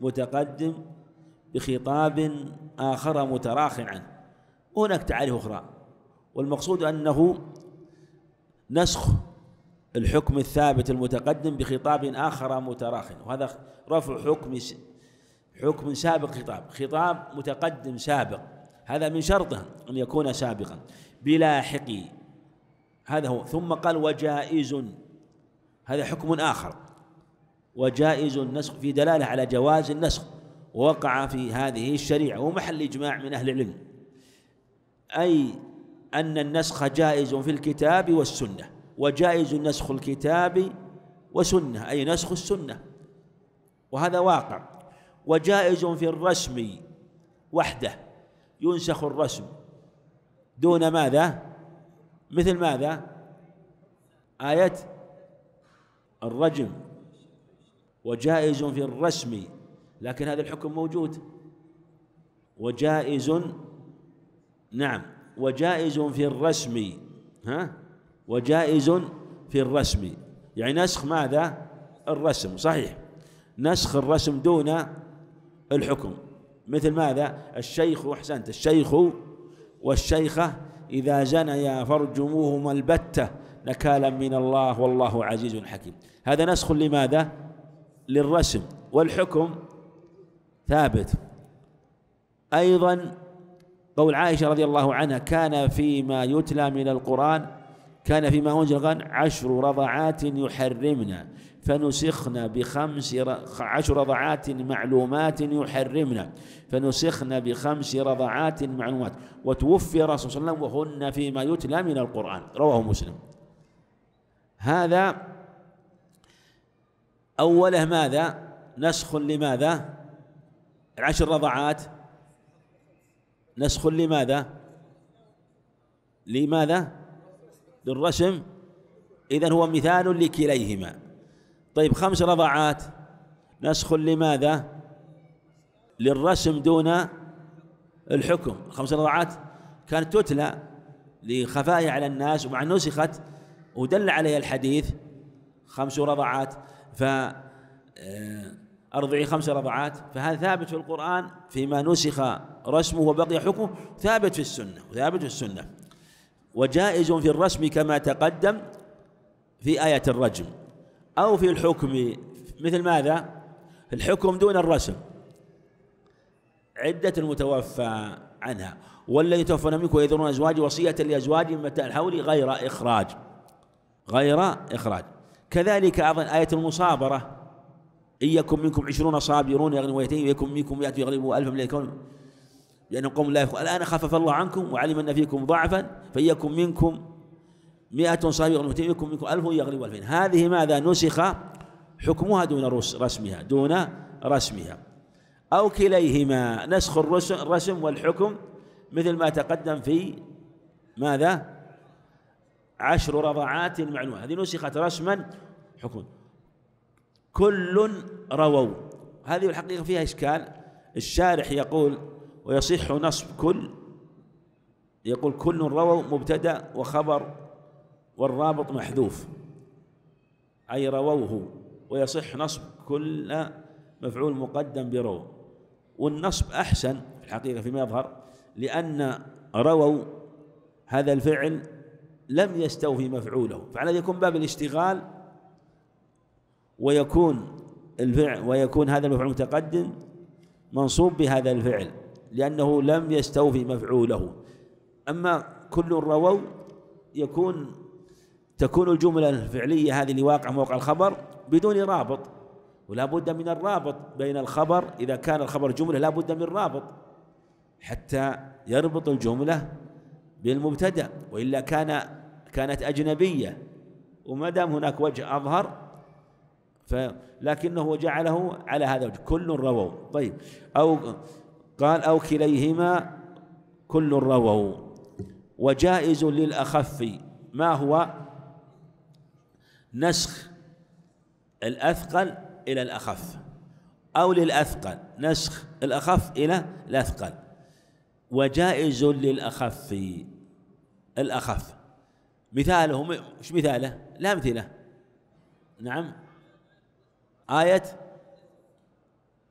متقدم بخطاب آخر متراخ عنه هناك تعريف أخرى والمقصود أنه نسخ الحكم الثابت المتقدم بخطاب آخر متراخ وهذا رفع حكم حكم سابق خطاب خطاب متقدم سابق هذا من شرطه أن يكون سابقا بلاحق هذا هو ثم قال وجائز هذا حكم آخر وجائز النسخ في دلالة على جواز النسخ ووقع في هذه الشريعة ومحل إجماع من أهل العلم أي أن النسخ جائز في الكتاب والسنة وجائز نسخ الكتاب وسنة أي نسخ السنة وهذا واقع وجائز في الرسم وحده ينسخ الرسم دون ماذا؟ مثل ماذا آية الرجم وجائز في الرسم لكن هذا الحكم موجود وجائز نعم وجائز في الرسم ها وجائز في الرسم يعني نسخ ماذا الرسم صحيح نسخ الرسم دون الحكم مثل ماذا الشيخ أحسنت الشيخ والشيخة إذا جنيا فارجموهما البتة نكالا من الله والله عزيز حكيم هذا نسخ لماذا؟ للرسم والحكم ثابت أيضا قول عائشة رضي الله عنها كان فيما يتلى من القرآن كان فيما أنزل قال عشر رضعات يحرمنا فنسخنا بخمس عشر رضعات معلومات يحرمنا فنسخنا بخمس رضعات معلومات وتوفي الرسول صلى الله عليه وسلم وهن فيما يتلى من القرآن رواه مسلم هذا أوله ماذا نسخ لماذا العشر رضعات نسخ لماذا لماذا للرسم إذا هو مثال لكليهما طيب خمس رضعات نسخ لماذا للرسم دون الحكم خمس رضعات كانت تتلى لخفائها على الناس ومع نسخت ودل عليها الحديث خمس رضعات ف آه، أرضعي خمس رضعات فهذا ثابت في القرآن فيما نسخ رسمه وبقي حكمه ثابت في السنة وثابت في السنة وجائز في الرسم كما تقدم في آية الرجم أو في الحكم مثل ماذا؟ في الحكم دون الرسم عدة المتوفى عنها والذي توفون منكم ويذرون أزواج وصية لأزواجهم متاع الحول غير إخراج غير إخراج كذلك أيضا آية المصابرة إن يكن منكم عشرون صابرون يغلبوا مئتين ويكن منكم يأتي يغلبوا ألفا من الكون لأن يعني قوم لا يفقهون الآن خفف الله عنكم وعلم أن فيكم ضعفا فيكم منكم مئة صاحب يغلب منكم منكم ألف يغلب ألفين هذه ماذا نسخ حكمها دون رسمها دون رسمها أو كليهما نسخ الرسم والحكم مثل ما تقدم في ماذا عشر رضعات معلومة هذه نسخت رسما حكم كل رووا هذه الحقيقة فيها إشكال الشارح يقول ويصح نصب كل يقول كل رووا مبتدا وخبر والرابط محذوف اي رووه ويصح نصب كل مفعول مقدم برو والنصب احسن في الحقيقه فيما يظهر لان رووا هذا الفعل لم يستوفي مفعوله فعلى يكون باب الاشتغال ويكون الفعل ويكون هذا المفعول المتقدم منصوب بهذا الفعل لأنه لم يستوفي مفعوله أما كل رووا يكون تكون الجملة الفعلية هذه لواقع موقع الخبر بدون رابط ولا بد من الرابط بين الخبر إذا كان الخبر جملة لا بد من رابط حتى يربط الجملة بالمبتدأ وإلا كان كانت أجنبية وما دام هناك وجه أظهر ف لكنه جعله على هذا الوجه كل رووا طيب أو قال أو كليهما كل رووا وجائز للأخف ما هو نسخ الأثقل إلى الأخف أو للأثقل نسخ الأخف إلى الأثقل وجائز للأخف الأخف مثالهم ايش مثاله؟ لا امثله نعم آية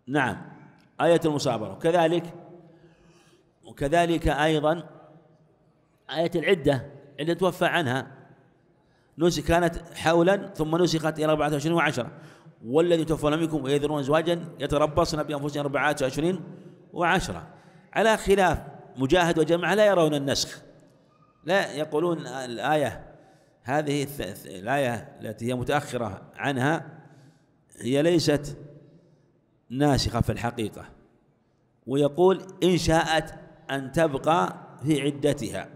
نعم آية المصابرة وكذلك وكذلك أيضا آية العدة التي توفى عنها نسخ كانت حولا ثم نسخت إلى 24 وعشرة والذي توفى منكم ويذرون أزواجا يتربصن بأنفسهم 24 وعشرة على خلاف مجاهد وجماعة لا يرون النسخ لا يقولون الآية هذه الآية التي هي متأخرة عنها هي ليست ناسخة في الحقيقة ويقول إن شاءت أن تبقى في عدتها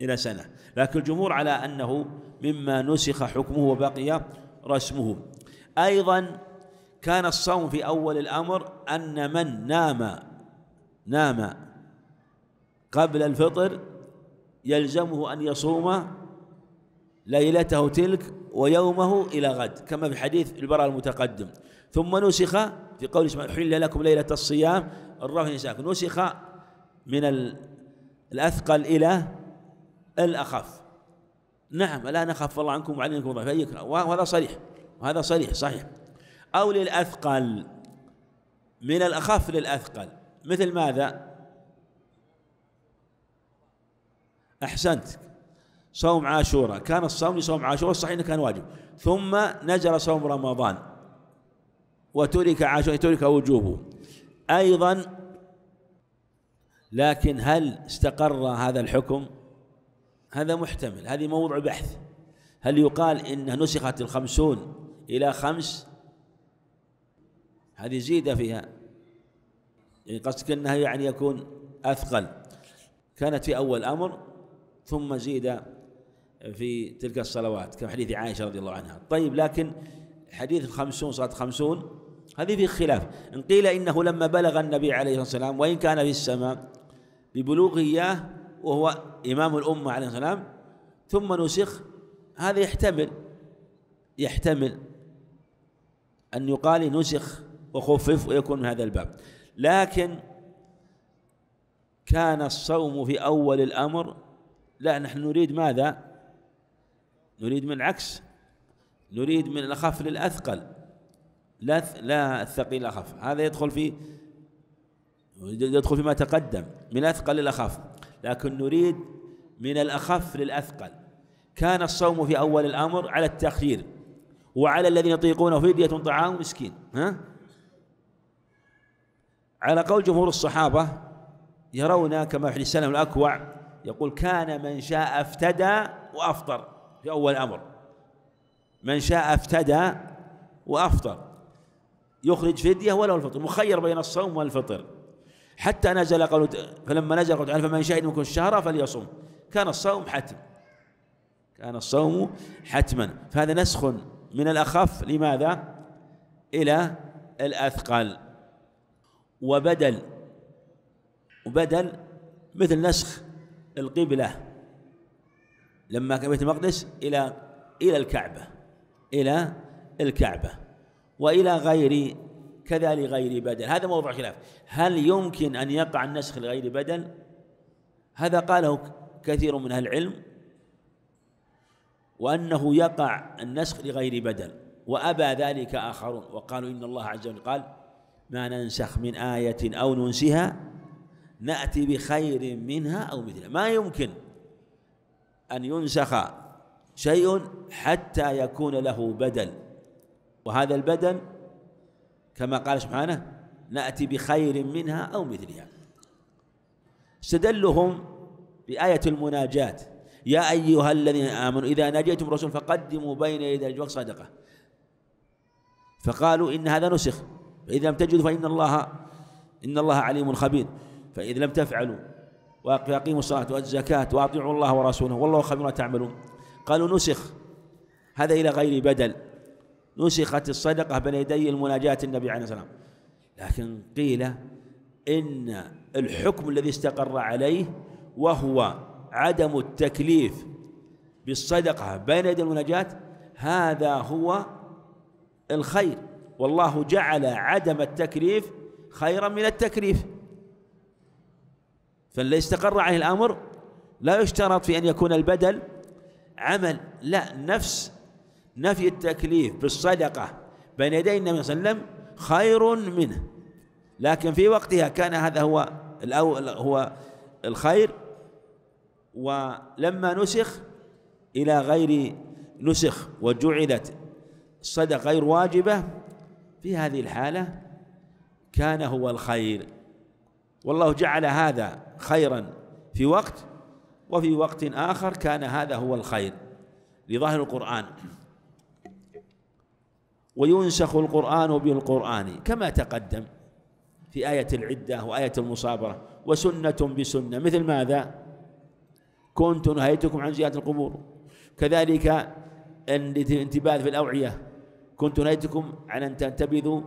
إلى سنة لكن الجمهور على أنه مما نسخ حكمه وبقي رسمه أيضا كان الصوم في أول الأمر أن من نام نام قبل الفطر يلزمه أن يصوم ليلته تلك ويومه إلى غد كما في حديث البراء المتقدم ثم نسخ في قول حل لكم ليلة الصيام الرفع نساك نسخ من الأثقل إلى الأخف نعم الآن أخف الله عنكم وعليكم الله فأيكم وهذا صريح وهذا صريح صحيح أو للأثقل من الأخف للأثقل مثل ماذا أحسنت صوم عاشوراء كان الصوم لصوم عاشوراء صحيح أنه كان واجب ثم نجر صوم رمضان وترك عشر ترك وجوبه أيضا لكن هل استقر هذا الحكم هذا محتمل هذه موضوع بحث هل يقال ان نسخت الخمسون إلى خمس هذه زيد فيها يعني قصدك أنها يعني يكون أثقل كانت في أول أمر ثم زيد في تلك الصلوات كحديث عائشة رضي الله عنها طيب لكن حديث الخمسون صلاة خمسون هذه في خلاف إن قيل إنه لما بلغ النبي عليه الصلاة والسلام وإن كان في السماء ببلوغه إياه وهو إمام الأمة عليه الصلاة والسلام ثم نسخ هذا يحتمل يحتمل أن يقال نسخ وخفف ويكون من هذا الباب لكن كان الصوم في أول الأمر لا نحن نريد ماذا نريد من العكس نريد من الأخف للأثقل لا لا الثقيل الأخف هذا يدخل في يدخل فيما تقدم من الأثقل للأخف لكن نريد من الأخف للأثقل كان الصوم في أول الأمر على التخيير وعلى الذين يطيقونه فدية طعام مسكين ها على قول جمهور الصحابة يرون كما في سلم الأكوع يقول كان من شاء افتدى وأفطر في أول الأمر من شاء افتدى وافطر يخرج فديه ولو الفطر مخير بين الصوم والفطر حتى نزل قول فلما نزل قول تعالى فمن شهد منكم الشهر فليصوم كان الصوم حتم كان الصوم حتما فهذا نسخ من الاخف لماذا؟ الى الاثقل وبدل وبدل مثل نسخ القبله لما كبيت بيت المقدس الى الى الكعبه إلى الكعبة وإلى غير كذا لغير بدل هذا موضوع خلاف هل يمكن أن يقع النسخ لغير بدل هذا قاله كثير من أهل العلم وأنه يقع النسخ لغير بدل وأبى ذلك آخرون وقالوا إن الله عز وجل قال ما ننسخ من آية أو ننسها نأتي بخير منها أو مثلها ما يمكن أن ينسخ شيء حتى يكون له بدل وهذا البدل كما قال سبحانه نأتي بخير منها أو مثلها استدلهم بآية المناجاة يا أيها الذين آمنوا إذا ناجيتم الرسول فقدموا بين يدي الجوع صدقة فقالوا إن هذا نسخ فإذا لم تجدوا فإن الله إن الله عليم خبير فإذا لم تفعلوا وأقيموا الصلاة والزكاة وأطيعوا الله ورسوله والله خبير ما تعملون قالوا نسخ هذا إلى غير بدل نسخت الصدقة بين يدي المناجاة النبي عليه الصلاة والسلام لكن قيل إن الحكم الذي استقر عليه وهو عدم التكليف بالصدقة بين يدي المناجاة هذا هو الخير والله جعل عدم التكليف خيرا من التكليف فالذي استقر عليه الأمر لا يشترط في أن يكون البدل عمل لا نفس نفي التكليف بالصدقة بين يدي النبي صلى الله عليه وسلم خير منه لكن في وقتها كان هذا هو الأول هو الخير ولما نسخ إلى غير نسخ وجعلت الصدقة غير واجبة في هذه الحالة كان هو الخير والله جعل هذا خيرا في وقت وفي وقت آخر كان هذا هو الخير لظاهر القرآن وينسخ القرآن بالقرآن كما تقدم في آية العدة وآية المصابرة وسنة بسنة مثل ماذا؟ كنت نهيتكم عن زيارة القبور كذلك الانتباذ في الأوعية كنت نهيتكم عن أن تنتبذوا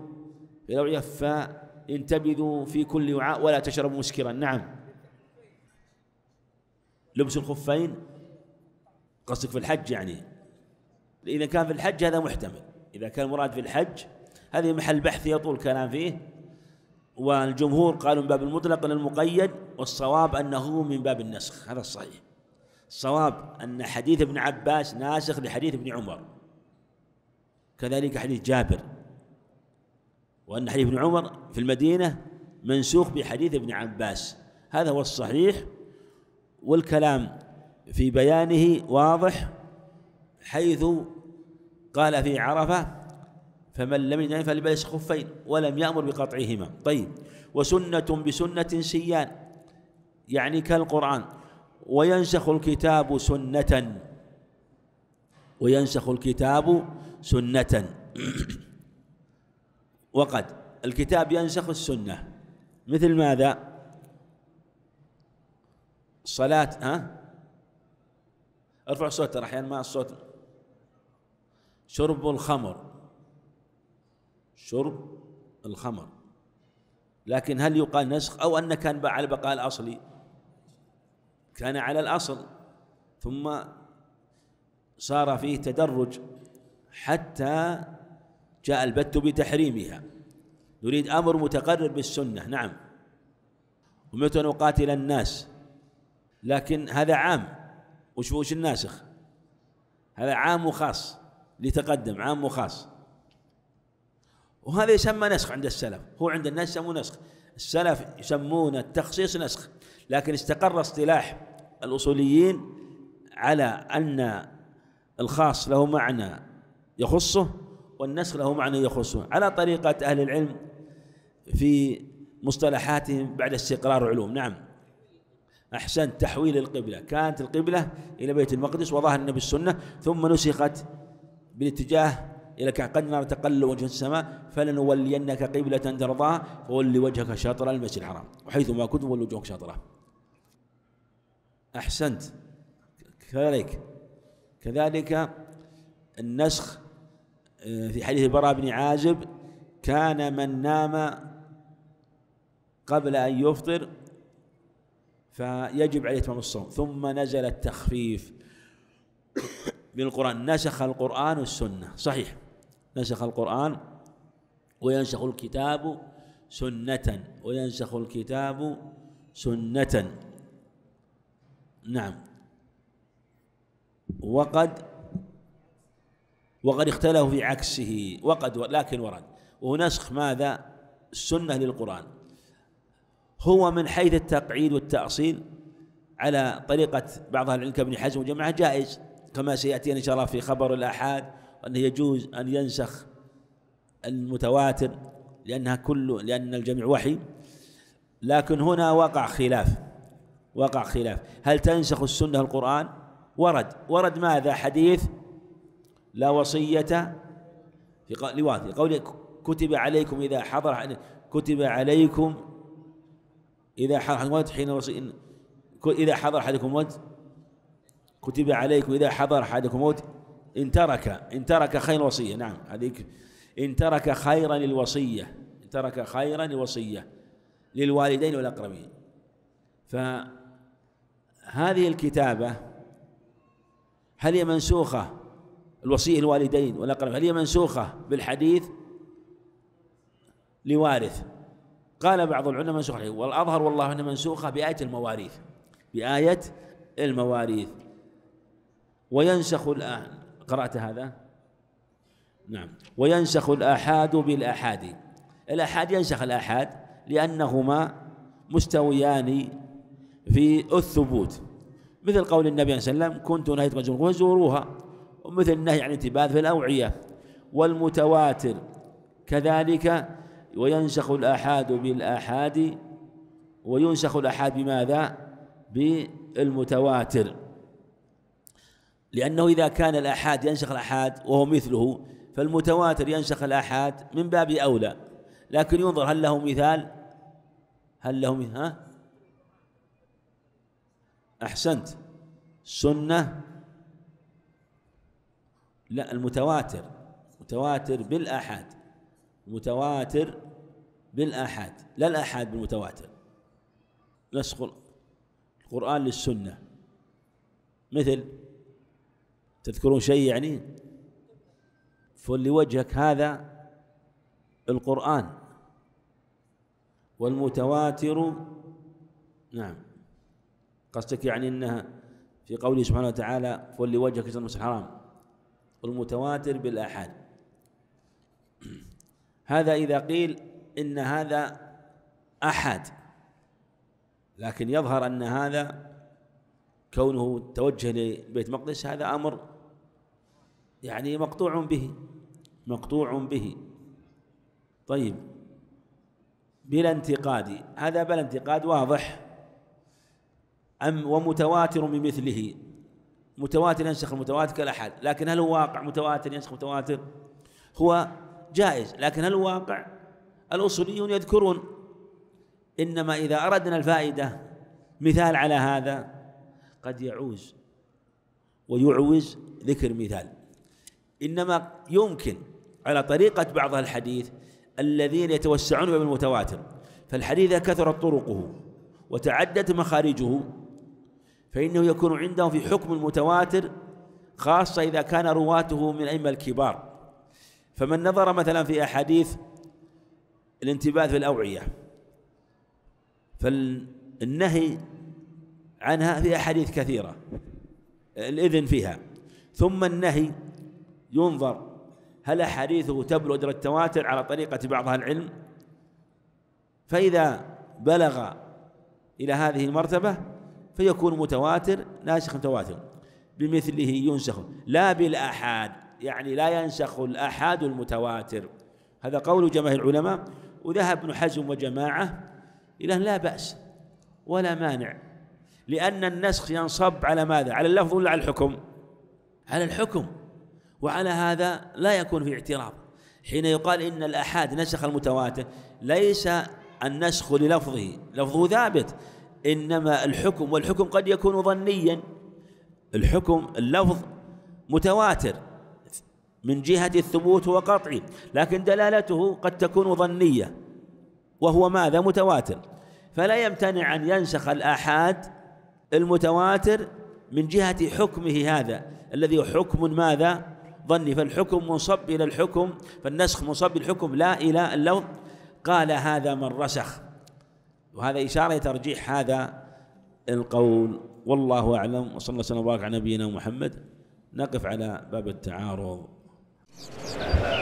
في الأوعية فانتبذوا في كل وعاء ولا تشربوا مسكرا نعم لبس الخفين قصدك في الحج يعني إذا كان في الحج هذا محتمل إذا كان المراد في الحج هذه محل بحث يطول الكلام فيه والجمهور قالوا من باب المطلق للمقيد والصواب أنه من باب النسخ هذا الصحيح الصواب أن حديث ابن عباس ناسخ لحديث ابن عمر كذلك حديث جابر وأن حديث ابن عمر في المدينة منسوخ بحديث ابن عباس هذا هو الصحيح والكلام في بيانه واضح حيث قال في عرفة فمن لم يجد فليبلش خفين ولم يأمر بقطعهما طيب وسنة بسنة سيان يعني كالقرآن وينسخ الكتاب سنة وينسخ الكتاب سنة [CLEARS THROAT] وقد الكتاب ينسخ السنة مثل ماذا صلاة ها ارفع صوت احيانا ما الصوت شرب الخمر شرب الخمر لكن هل يقال نسخ أو أن كان على البقاء الاصلي كان على الأصل ثم صار فيه تدرج حتى جاء البت بتحريمها نريد أمر متقرر بالسنة نعم أمرت أن أقاتل الناس لكن هذا عام وش الناسخ هذا عام وخاص لتقدم عام وخاص وهذا يسمى نسخ عند السلف هو عند الناس يسمون نسخ السلف يسمون التخصيص نسخ لكن استقر اصطلاح الأصوليين على أن الخاص له معنى يخصه والنسخ له معنى يخصه على طريقة أهل العلم في مصطلحاتهم بعد استقرار العلوم نعم أحسن تحويل القبلة كانت القبلة إلى بيت المقدس وظهر النبي السنة ثم نسخت بالاتجاه إلى قد ما تقلب وجه السماء فلنولينك قبلة ترضاها فولي وجهك شطر المسجد الحرام ما كنت ولي وجهك شاطرة أحسنت كذلك كذلك النسخ آه، في حديث البراء بن عازب كان من نام قبل أن يفطر فيجب عليه إتمام الصوم ثم نزل التخفيف بالقرآن نسخ القرآن والسنة صحيح نسخ القرآن وينسخ الكتاب سنة وينسخ الكتاب سنة نعم وقد وقد اختلفوا في عكسه وقد لكن ورد ونسخ ماذا السنة للقرآن هو من حيث التقعيد والتأصيل على طريقة بعض أهل العلم كابن حزم وجماعة جائز كما سيأتينا إن شاء الله في خبر الآحاد أنه يجوز أن ينسخ المتواتر لأنها كل لأن الجميع وحي لكن هنا وقع خلاف وقع خلاف هل تنسخ السنة القرآن ورد ورد ماذا حديث لا وصية في لوارث قول كتب عليكم إذا حضر كتب عليكم إذا حضر حين وصي إذا حضر أحدكم الموت كتب عليك وإذا حضر أحدكم موت إن ترك إن ترك خير وصية نعم هذيك إن ترك خيرا للوصية إن ترك خيرا للوصية للوالدين والأقربين فهذه الكتابة هل هي منسوخة الوصية للوالدين والأقربين هل هي منسوخة بالحديث لوارث قال بعض العلماء منسوخة والأظهر والله أنها منسوخة بآية المواريث بآية المواريث وينسخ الآن قرأت هذا؟ نعم وينسخ الآحاد بالآحاد الآحاد ينسخ الآحاد لأنهما مستويان في الثبوت مثل قول النبي صلى الله عليه وسلم كنت نهيت عن وزوروها ومثل النهي عن الانتباه في الأوعية والمتواتر كذلك وينسخ الآحاد بالآحاد وينسخ الآحاد بماذا؟ بالمتواتر لأنه إذا كان الآحاد ينسخ الآحاد وهو مثله فالمتواتر ينسخ الآحاد من باب أولى لكن ينظر هل له مثال هل له مثال ها أحسنت سنة لا المتواتر متواتر بالآحاد متواتر بالآحاد لا الآحاد بالمتواتر نسخ القرآن للسنة مثل تذكرون شيء يعني وجهك هذا القرآن والمتواتر نعم قصدك يعني انها في قوله سبحانه وتعالى فلوجهك شطر المسجد الحرام والمتواتر بالآحاد هذا إذا قيل إن هذا أحد لكن يظهر أن هذا كونه توجه لبيت مقدس هذا أمر يعني مقطوع به مقطوع به طيب بلا انتقاد هذا بلا انتقاد واضح أم ومتواتر بمثله متواتر ينسخ المتواتر كالأحد لكن هل هو واقع متواتر ينسخ متواتر هو جائز لكن هل هو واقع الأصوليون يذكرون إنما إذا أردنا الفائدة مثال على هذا قد يعوز ويعوز ذكر مثال إنما يمكن على طريقة بعض الحديث الذين يتوسعون بالمتواتر فالحديث كثرت طرقه وتعدت مخارجه فإنه يكون عندهم في حكم المتواتر خاصة إذا كان رواته من أئمة الكبار فمن نظر مثلا في أحاديث الانتباه في الأوعية فالنهي عنها في أحاديث كثيرة الإذن فيها ثم النهي ينظر هل أحاديثه تبلغ التواتر على طريقة بعض أهل العلم فإذا بلغ إلى هذه المرتبة فيكون متواتر ناسخ متواتر بمثله ينسخ لا بالآحاد يعني لا ينسخ الآحاد المتواتر هذا قول جماهير العلماء وذهب ابن حزم وجماعة إلى أن لا بأس ولا مانع لأن النسخ ينصب على ماذا؟ على اللفظ ولا على الحكم؟ على الحكم وعلى هذا لا يكون في اعتراض حين يقال إن الأحاد نسخ المتواتر ليس النسخ للفظه لفظه ثابت إنما الحكم والحكم قد يكون ظنيا الحكم اللفظ متواتر من جهة الثبوت وقطعه لكن دلالته قد تكون ظنية وهو ماذا متواتر فلا يمتنع أن ينسخ الآحاد المتواتر من جهة حكمه هذا الذي حكم ماذا ظني فالحكم منصب إلى الحكم فالنسخ منصب الحكم لا إلى اللون قال هذا من رسخ وهذا إشارة لترجيح هذا القول والله أعلم وصلى الله وسلم وبارك على نبينا محمد نقف على باب التعارض